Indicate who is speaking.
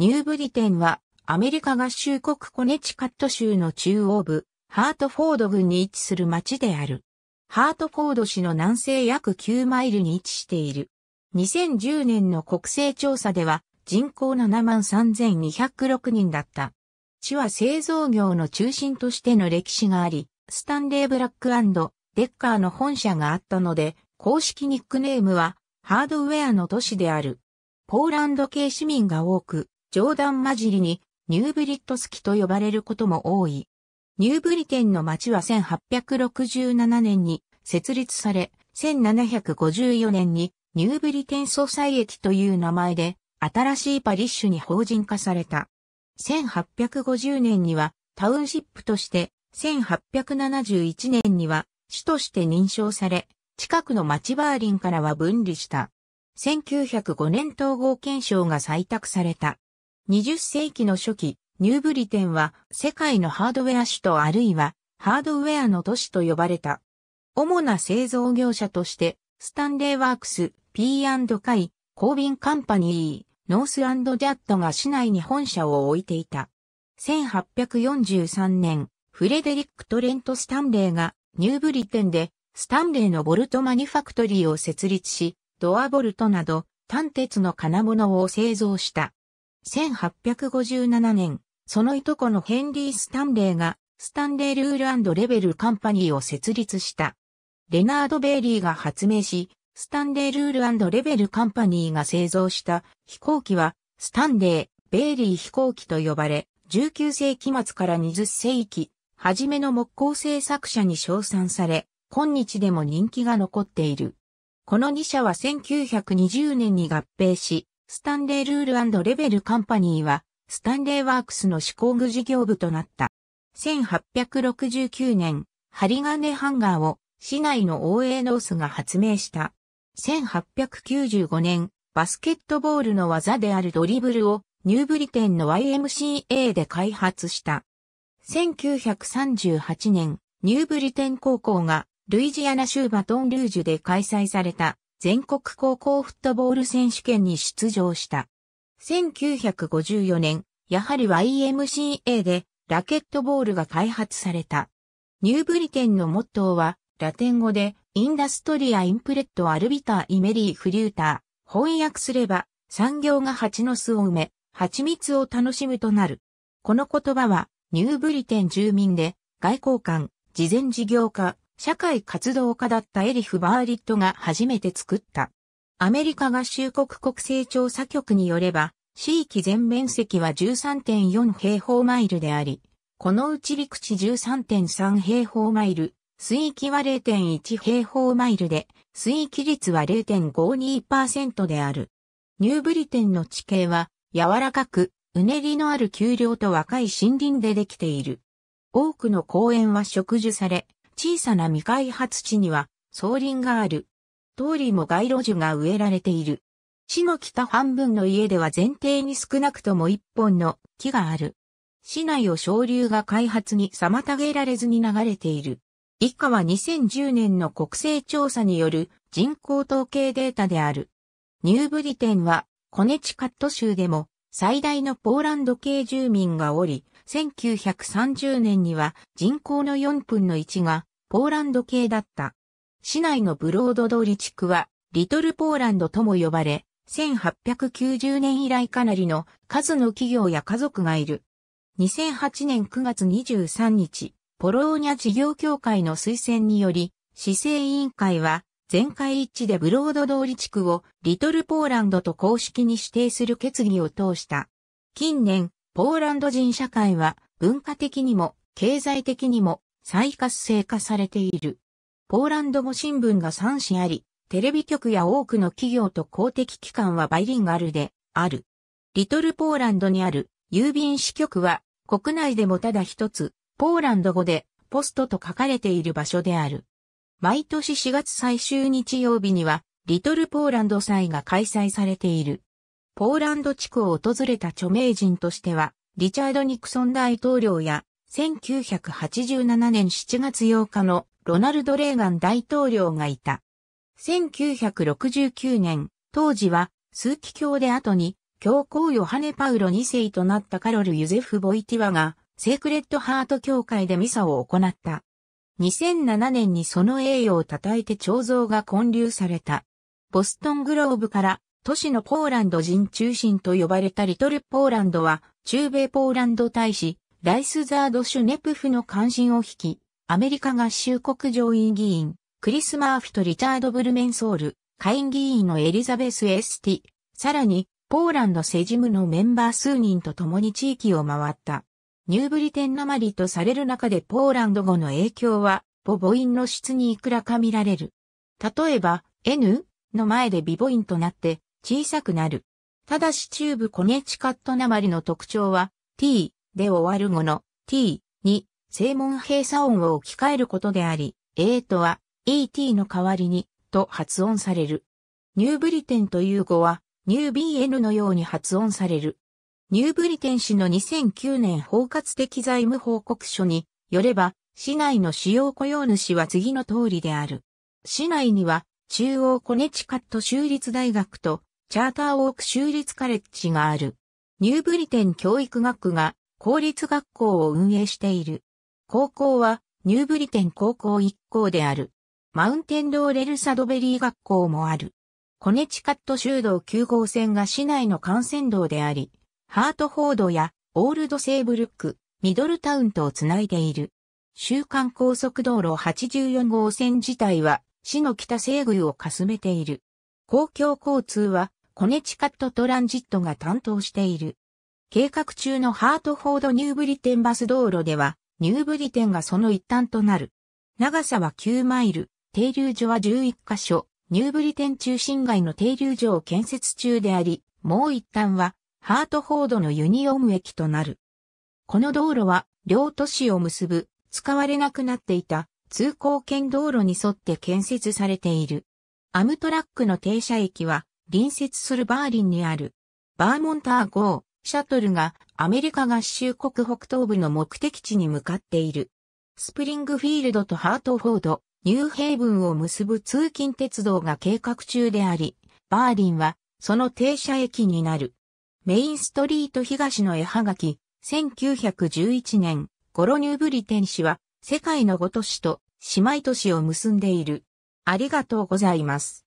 Speaker 1: ニューブリテンはアメリカ合衆国コネチカット州の中央部、ハートフォード郡に位置する町である。ハートフォード市の南西約9マイルに位置している。2010年の国勢調査では人口73,206人だった。市は製造業の中心としての歴史があり、スタンレーブラックデッカーの本社があったので、公式ニックネームはハードウェアの都市である。ポーランド系市民が多く、冗談交じりにニューブリットスキと呼ばれることも多い。ニューブリテンの町は1867年に設立され、1754年にニューブリテンソサイエティという名前で新しいパリッシュに法人化された。1850年にはタウンシップとして、1871年には市として認証され、近くの町バーリンからは分離した。1905年統合憲章が採択された。20世紀の初期、ニューブリテンは世界のハードウェア首都あるいはハードウェアの都市と呼ばれた。主な製造業者として、スタンレーワークス、P&K、コービンカンパニー、ノースジャットが市内に本社を置いていた。1843年、フレデリック・トレント・スタンレーがニューブリテンでスタンレーのボルトマニファクトリーを設立し、ドアボルトなど、単鉄の金物を製造した。1857年、そのいとこのヘンリー・スタンレーが、スタンレールールレベルカンパニーを設立した。レナード・ベイリーが発明し、スタンレールールレベルカンパニーが製造した飛行機は、スタンレー、ベイリー飛行機と呼ばれ、19世紀末から20世紀、初めの木工製作者に称賛され、今日でも人気が残っている。この2社は1920年に合併し、スタンレールールレベルカンパニーは、スタンレーワークスの試行具事業部となった。1869年、針金ハンガーを市内の OA ノースが発明した。1895年、バスケットボールの技であるドリブルをニューブリテンの YMCA で開発した。1938年、ニューブリテン高校がルイジアナ州バトンルージュで開催された全国高校フットボール選手権に出場した。1954年、やはり YMCA でラケットボールが開発された。ニューブリテンのモットーは、ラテン語で、インダストリア・インプレット・アルビター・イメリー・フリューター。翻訳すれば、産業が蜂の巣を埋め、蜂蜜を楽しむとなる。この言葉は、ニューブリテン住民で、外交官、事前事業家、社会活動家だったエリフ・バーリットが初めて作った。アメリカ合衆国国勢調査局によれば、地域全面積は13.4平方マイルであり、このうち陸地13.3平方マイル、水域は0.1平方マイルで、水域率は0.52%である。ニューブリテンの地形は、柔らかく、うねりのある丘陵と若い森林でできている。多くの公園は植樹され、小さな未開発地には草林がある。通りも街路樹が植えられている。市の北半分の家では前提に少なくとも一本の木がある。市内を昇流が開発に妨げられずに流れている。以下は2010年の国勢調査による人口統計データである。ニューブリテンはコネチカット州でも最大のポーランド系住民がおり、1930年には人口の4分の1がポーランド系だった。市内のブロード通り地区は、リトルポーランドとも呼ばれ、1890年以来かなりの数の企業や家族がいる。2008年9月23日、ポローニャ事業協会の推薦により、市政委員会は全会一致でブロード通り地区をリトルポーランドと公式に指定する決議を通した。近年、ポーランド人社会は文化的にも経済的にも再活性化されている。ポーランド語新聞が3紙あり、テレビ局や多くの企業と公的機関はバイリンガルである。リトルポーランドにある郵便支局は国内でもただ一つ、ポーランド語でポストと書かれている場所である。毎年4月最終日曜日には、リトルポーランド祭が開催されている。ポーランド地区を訪れた著名人としては、リチャード・ニクソン大統領や1987年7月8日のロナルド・レーガン大統領がいた。1969年、当時は数奇教で後に教皇ヨハネ・パウロ2世となったカロル・ユゼフ・ボイティワがセークレット・ハート教会でミサを行った。2007年にその栄誉を称えて彫像が建立された。ボストングローブから都市のポーランド人中心と呼ばれたリトルポーランドは中米ポーランド大使ライスザード・シュネプフの関心を引き、アメリカ合衆国上院議員、クリス・マーフとリチャード・ブルメンソール、下院議員のエリザベス・エスティ、さらに、ポーランドセジムのメンバー数人と共に地域を回った。ニューブリテンなまりとされる中でポーランド語の影響は、ボボインの質にいくらか見られる。例えば、N の前でビボインとなって小さくなる。ただし中部コネチカットなまりの特徴は、T、で終わる語の t に正門閉鎖音を置き換えることであり、a とは et の代わりにと発音される。ニューブリテンという語はニュー bn のように発音される。ニューブリテン市の2009年包括的財務報告書によれば、市内の主要雇用主は次の通りである。市内には中央コネチカット州立大学とチャーターオーク州立カレッジがある。ニューブリテン教育学が公立学校を運営している。高校は、ニューブリテン高校一校である。マウンテンローレルサドベリー学校もある。コネチカット州道9号線が市内の幹線道であり、ハートフォードやオールドセーブルック、ミドルタウンとをつないでいる。週間高速道路84号線自体は、市の北西宮をかすめている。公共交通は、コネチカットトランジットが担当している。計画中のハートフォードニューブリテンバス道路では、ニューブリテンがその一端となる。長さは9マイル、停留所は11カ所、ニューブリテン中心街の停留所を建設中であり、もう一端は、ハートフォードのユニオム駅となる。この道路は、両都市を結ぶ、使われなくなっていた、通行圏道路に沿って建設されている。アムトラックの停車駅は、隣接するバーリンにある、バーモンター号、シャトルがアメリカ合衆国北東部の目的地に向かっている。スプリングフィールドとハートフォード、ニューヘイブンを結ぶ通勤鉄道が計画中であり、バーリンはその停車駅になる。メインストリート東の絵はがき、1911年、ゴロニューブリテン市は世界の5都市と姉妹都市を結んでいる。ありがとうございます。